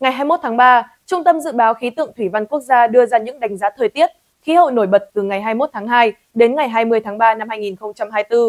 Ngày 21 tháng 3, Trung tâm Dự báo Khí tượng Thủy văn Quốc gia đưa ra những đánh giá thời tiết, khí hậu nổi bật từ ngày 21 tháng 2 đến ngày 20 tháng 3 năm 2024.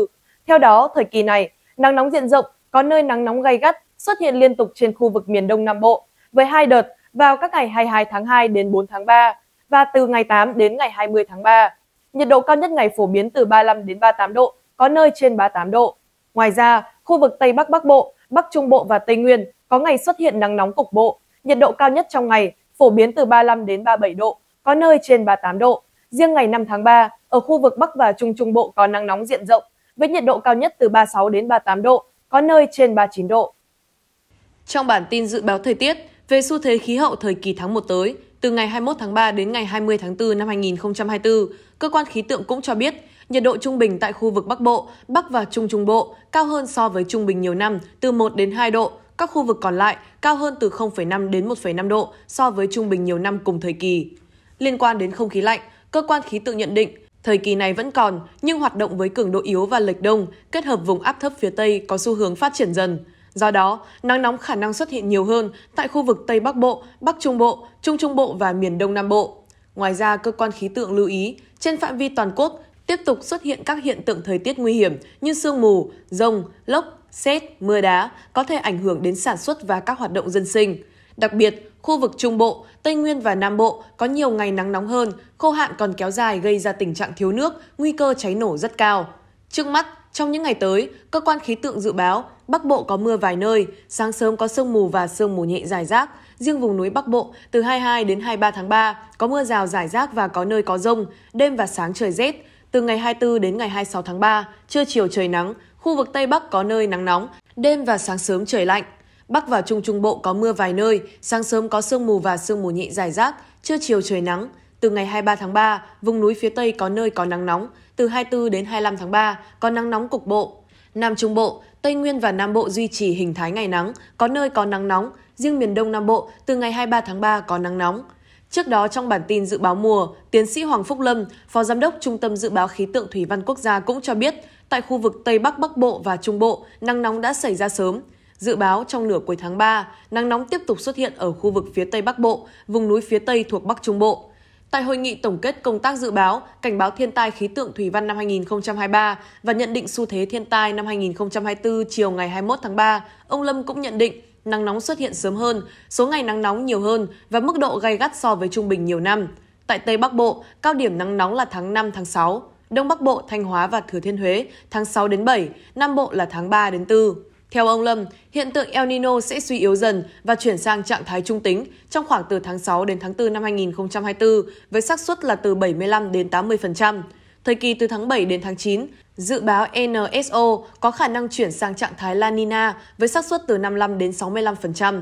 Theo đó, thời kỳ này, nắng nóng diện rộng, có nơi nắng nóng gay gắt xuất hiện liên tục trên khu vực miền Đông Nam Bộ, với hai đợt vào các ngày 22 tháng 2 đến 4 tháng 3 và từ ngày 8 đến ngày 20 tháng 3. Nhiệt độ cao nhất ngày phổ biến từ 35 đến 38 độ, có nơi trên 38 độ. Ngoài ra, khu vực Tây Bắc Bắc Bộ, Bắc Trung Bộ và Tây Nguyên có ngày xuất hiện nắng nóng cục bộ, nhiệt độ cao nhất trong ngày phổ biến từ 35 đến 37 độ, có nơi trên 38 độ. Riêng ngày 5 tháng 3, ở khu vực Bắc và Trung Trung Bộ có nắng nóng diện rộng, với nhiệt độ cao nhất từ 36 đến 38 độ, có nơi trên 39 độ. Trong bản tin dự báo thời tiết, về xu thế khí hậu thời kỳ tháng 1 tới, từ ngày 21 tháng 3 đến ngày 20 tháng 4 năm 2024, cơ quan khí tượng cũng cho biết nhiệt độ trung bình tại khu vực Bắc Bộ, Bắc và Trung Trung Bộ cao hơn so với trung bình nhiều năm từ 1 đến 2 độ, các khu vực còn lại cao hơn từ 0,5 đến 1,5 độ so với trung bình nhiều năm cùng thời kỳ. Liên quan đến không khí lạnh, cơ quan khí tượng nhận định Thời kỳ này vẫn còn, nhưng hoạt động với cường độ yếu và lệch đông, kết hợp vùng áp thấp phía Tây có xu hướng phát triển dần. Do đó, nắng nóng khả năng xuất hiện nhiều hơn tại khu vực Tây Bắc Bộ, Bắc Trung Bộ, Trung Trung Bộ và miền Đông Nam Bộ. Ngoài ra, cơ quan khí tượng lưu ý, trên phạm vi toàn quốc tiếp tục xuất hiện các hiện tượng thời tiết nguy hiểm như sương mù, rông, lốc, xét, mưa đá có thể ảnh hưởng đến sản xuất và các hoạt động dân sinh. Đặc biệt, khu vực Trung Bộ, Tây Nguyên và Nam Bộ có nhiều ngày nắng nóng hơn, khô hạn còn kéo dài gây ra tình trạng thiếu nước, nguy cơ cháy nổ rất cao. Trước mắt, trong những ngày tới, cơ quan khí tượng dự báo Bắc Bộ có mưa vài nơi, sáng sớm có sương mù và sương mù nhẹ dài rác. Riêng vùng núi Bắc Bộ từ 22 đến 23 tháng 3 có mưa rào rải rác và có nơi có rông, đêm và sáng trời rét. Từ ngày 24 đến ngày 26 tháng 3, trưa chiều trời nắng, Khu vực Tây Bắc có nơi nắng nóng, đêm và sáng sớm trời lạnh. Bắc và Trung Trung Bộ có mưa vài nơi, sáng sớm có sương mù và sương mù nhẹ dài rác, trưa chiều trời nắng. Từ ngày 23 tháng 3, vùng núi phía Tây có nơi có nắng nóng, từ 24 đến 25 tháng 3 có nắng nóng cục bộ. Nam Trung Bộ, Tây Nguyên và Nam Bộ duy trì hình thái ngày nắng, có nơi có nắng nóng, riêng miền Đông Nam Bộ từ ngày 23 tháng 3 có nắng nóng. Trước đó trong bản tin dự báo mùa, tiến sĩ Hoàng Phúc Lâm, Phó Giám đốc Trung tâm Dự báo Khí tượng Thủy văn Quốc gia cũng cho biết, Tại khu vực Tây Bắc Bắc Bộ và Trung Bộ, nắng nóng đã xảy ra sớm. Dự báo trong nửa cuối tháng 3, nắng nóng tiếp tục xuất hiện ở khu vực phía Tây Bắc Bộ, vùng núi phía Tây thuộc Bắc Trung Bộ. Tại hội nghị tổng kết công tác dự báo, cảnh báo thiên tai khí tượng thủy văn năm 2023 và nhận định xu thế thiên tai năm 2024 chiều ngày 21 tháng 3, ông Lâm cũng nhận định nắng nóng xuất hiện sớm hơn, số ngày nắng nóng nhiều hơn và mức độ gay gắt so với trung bình nhiều năm. Tại Tây Bắc Bộ, cao điểm nắng nóng là tháng 5 tháng 6. Đông Bắc Bộ, Thanh Hóa và Thừa Thiên Huế tháng 6 đến 7, Nam Bộ là tháng 3 đến 4. Theo ông Lâm, hiện tượng El Nino sẽ suy yếu dần và chuyển sang trạng thái trung tính trong khoảng từ tháng 6 đến tháng 4 năm 2024 với xác suất là từ 75 đến 80%. Thời kỳ từ tháng 7 đến tháng 9, dự báo NSO có khả năng chuyển sang trạng thái La Nina với xác suất từ 55 đến 65%.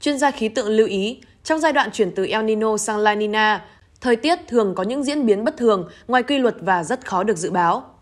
Chuyên gia khí tượng lưu ý, trong giai đoạn chuyển từ El Nino sang La Nina, Thời tiết thường có những diễn biến bất thường, ngoài quy luật và rất khó được dự báo.